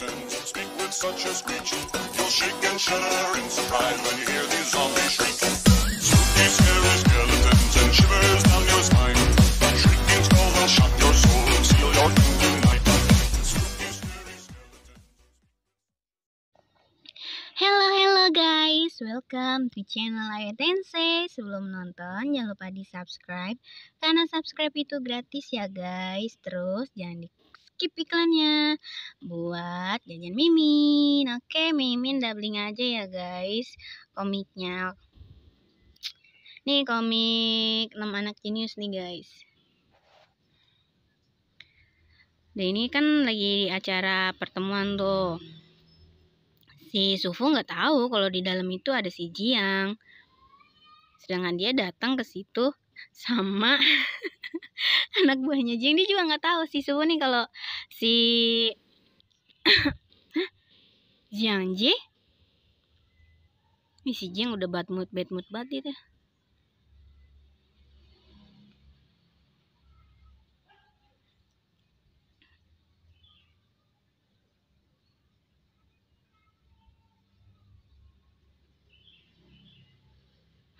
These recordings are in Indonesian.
Speak Hello, hello guys. Welcome to channel Ayo Tensei. Sebelum nonton, jangan lupa di subscribe. Karena subscribe itu gratis ya guys. Terus jangan di skip iklannya buat jajan Mimin. Oke, Mimin doubling aja ya guys komiknya. Nih komik 6 anak jenius nih guys. dan ini kan lagi acara pertemuan tuh. Si Sufu nggak tahu kalau di dalam itu ada si Jiang. Sedangkan dia datang ke situ sama anak buahnya jiang dia juga nggak tahu si sufu nih kalau si Jiang Ji ini si Jiang udah bad mood bad mood banget dia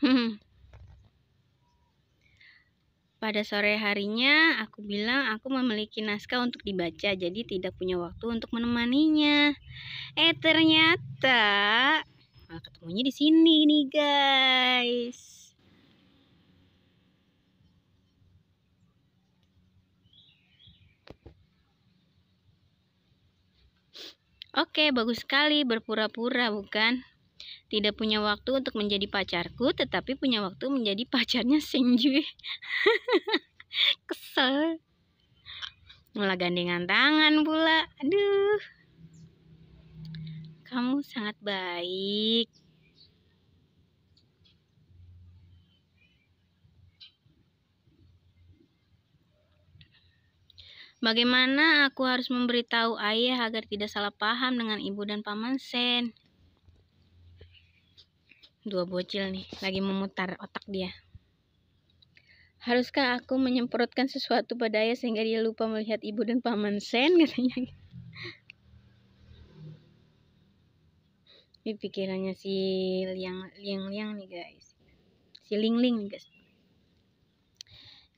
Hmm. Pada sore harinya, aku bilang aku memiliki naskah untuk dibaca, jadi tidak punya waktu untuk menemaninya. Eh, ternyata malah ketemunya di sini nih, guys. Oke, bagus sekali berpura-pura, bukan? tidak punya waktu untuk menjadi pacarku tetapi punya waktu menjadi pacarnya Senju kesel Mulai gandengan tangan pula aduh kamu sangat baik Bagaimana aku harus memberitahu ayah agar tidak salah paham dengan ibu dan paman Sen? dua bocil nih lagi memutar otak dia. Haruskah aku menyemprotkan sesuatu pada ayah sehingga dia lupa melihat ibu dan paman Sen katanya. Ini pikirannya si liang liang liang nih guys. Si Ling Ling nih guys.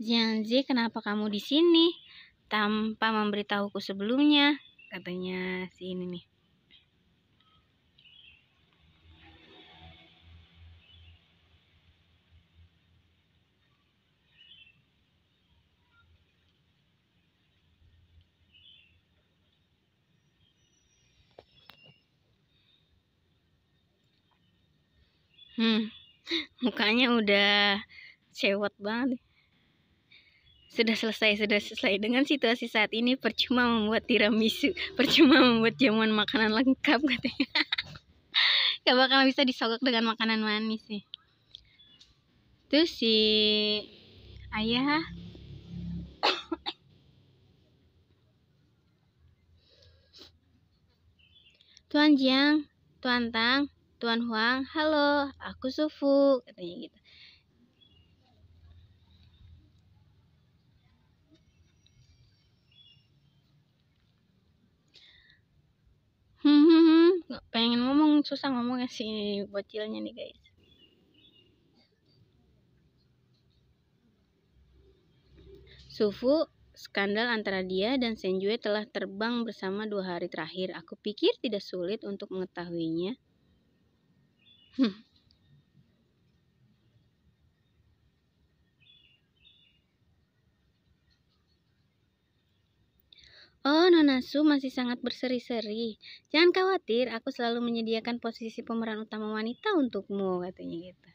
zianzi kenapa kamu di sini? Tanpa memberitahuku sebelumnya, katanya si ini nih. Hmm, mukanya udah cewek banget. Sudah selesai, sudah selesai. Dengan situasi saat ini percuma membuat tiramisu, percuma membuat jamuan makanan lengkap katanya. Gak bakal bisa disogok dengan makanan manis sih. Terus si ayah Tuan Jiang, Tuan Tang, Tuan Huang, halo, aku Sufu, katanya gitu. Hmm, hmm, hmm. pengen ngomong susah ngomong si bocilnya nih guys. Sufu Skandal antara dia dan Senjue telah terbang bersama dua hari terakhir. Aku pikir tidak sulit untuk mengetahuinya. Hmm. Oh, Nonasu masih sangat berseri-seri. Jangan khawatir, aku selalu menyediakan posisi pemeran utama wanita untukmu, katanya gitu.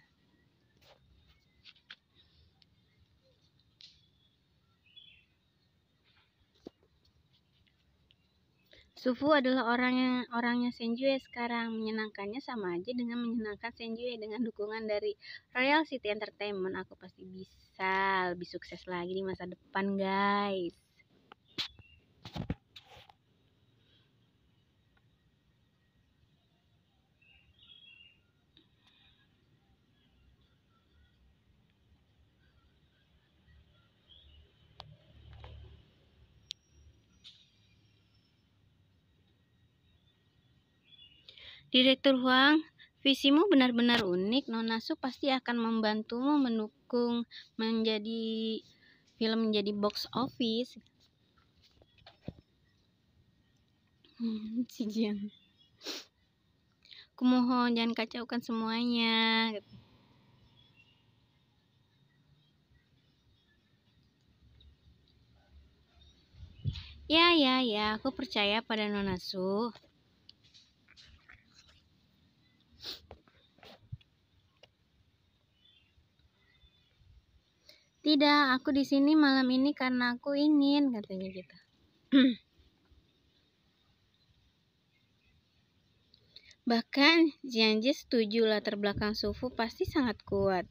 Sufu adalah orang yang orangnya Senjue sekarang menyenangkannya sama aja dengan menyenangkan Senjue dengan dukungan dari Royal City Entertainment aku pasti bisa lebih sukses lagi di masa depan guys Direktur Huang, visimu benar-benar unik. Nonasu pasti akan membantumu mendukung menjadi film menjadi box office. Hmm, si Jiang. Kumohon jangan kacaukan semuanya. Gitu. Ya, ya, ya, aku percaya pada Nonasu. Tidak, aku di sini malam ini karena aku ingin, katanya gitu. Bahkan janji setuju latar belakang Sufu pasti sangat kuat.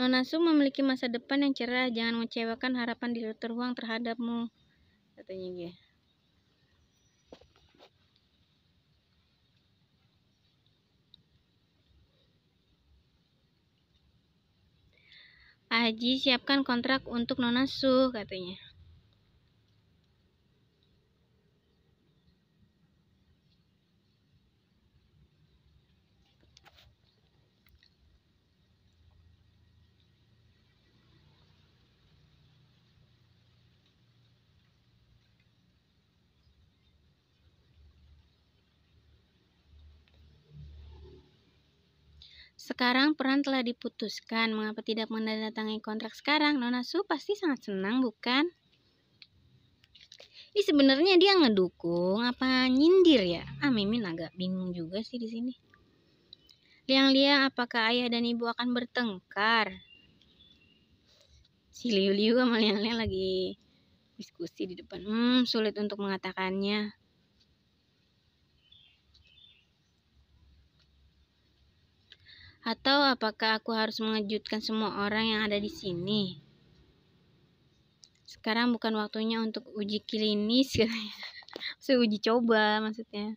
Nonasu memiliki masa depan yang cerah, jangan mengecewakan harapan di ruang terhadapmu. Katanya gitu. Aji siapkan kontrak untuk Nona Su katanya. Sekarang peran telah diputuskan, mengapa tidak menandatangani kontrak sekarang? Nona Su pasti sangat senang, bukan? Ini sebenarnya dia ngedukung apa nyindir ya? Ah, Mimin agak bingung juga sih di sini. Liang-liang, apakah ayah dan ibu akan bertengkar? Si Liu-Liu sama Liang-Liang lagi diskusi di depan. Hmm, sulit untuk mengatakannya. Atau apakah aku harus mengejutkan semua orang yang ada di sini? Sekarang bukan waktunya untuk uji klinis katanya. So, uji coba maksudnya.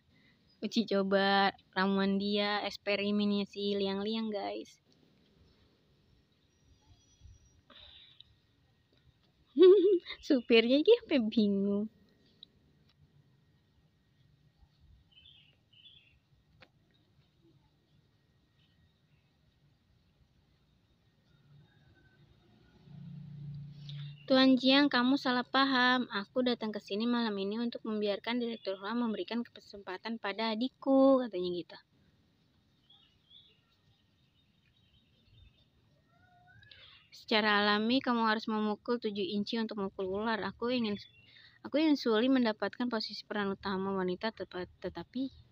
Uji coba ramuan dia, eksperimennya si liang-liang, guys. Supirnya dia bingung. Jiang, kamu salah paham. Aku datang ke sini malam ini untuk membiarkan Direktur Hua memberikan kesempatan pada adikku, katanya gitu. Secara alami, kamu harus memukul tujuh inci untuk memukul ular. Aku ingin aku ingin Suli mendapatkan posisi peran utama wanita, tetapi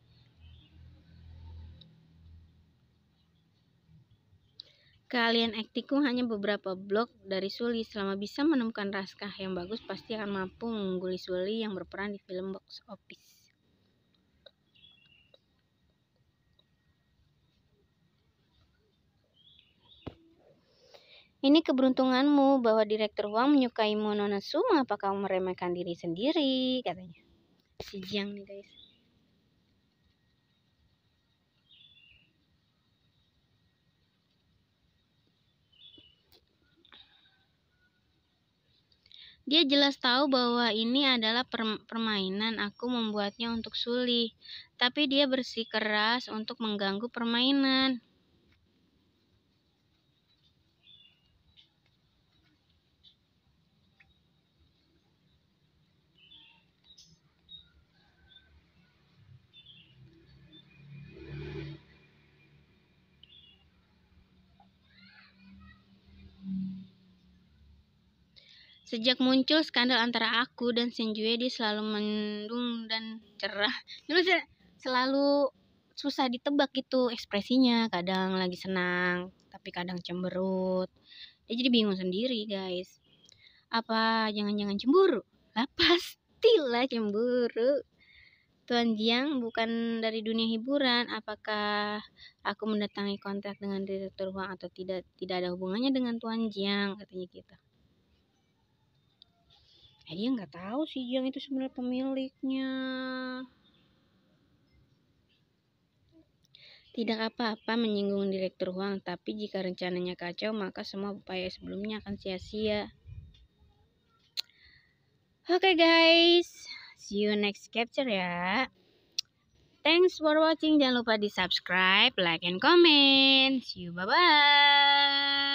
kalian aktikum hanya beberapa blok dari Suli. Selama bisa menemukan raskah yang bagus, pasti akan mampu mengungguli Suli yang berperan di film box office. Ini keberuntunganmu bahwa direktur Wang menyukai suma Apakah kamu meremehkan diri sendiri? Katanya. Si Jiang nih guys. Dia jelas tahu bahwa ini adalah permainan aku membuatnya untuk Suli, tapi dia bersikeras untuk mengganggu permainan. Sejak muncul skandal antara aku dan Senjuedi selalu mendung dan cerah. Dulu ya, selalu susah ditebak gitu ekspresinya, kadang lagi senang, tapi kadang cemberut. Dia jadi bingung sendiri, guys. Apa jangan-jangan cemburu? Lah pastilah cemburu. Tuan Jiang bukan dari dunia hiburan. Apakah aku mendatangi kontak dengan direktur Huang atau tidak? Tidak ada hubungannya dengan Tuan Jiang, katanya gitu eh dia nggak tahu sih Jiang itu sebenarnya pemiliknya Tidak apa-apa menyinggung Direktur Huang, tapi jika rencananya kacau, maka semua upaya sebelumnya akan sia-sia. Oke okay guys, see you next capture ya. Thanks for watching, jangan lupa di subscribe, like, and comment. See you, bye-bye.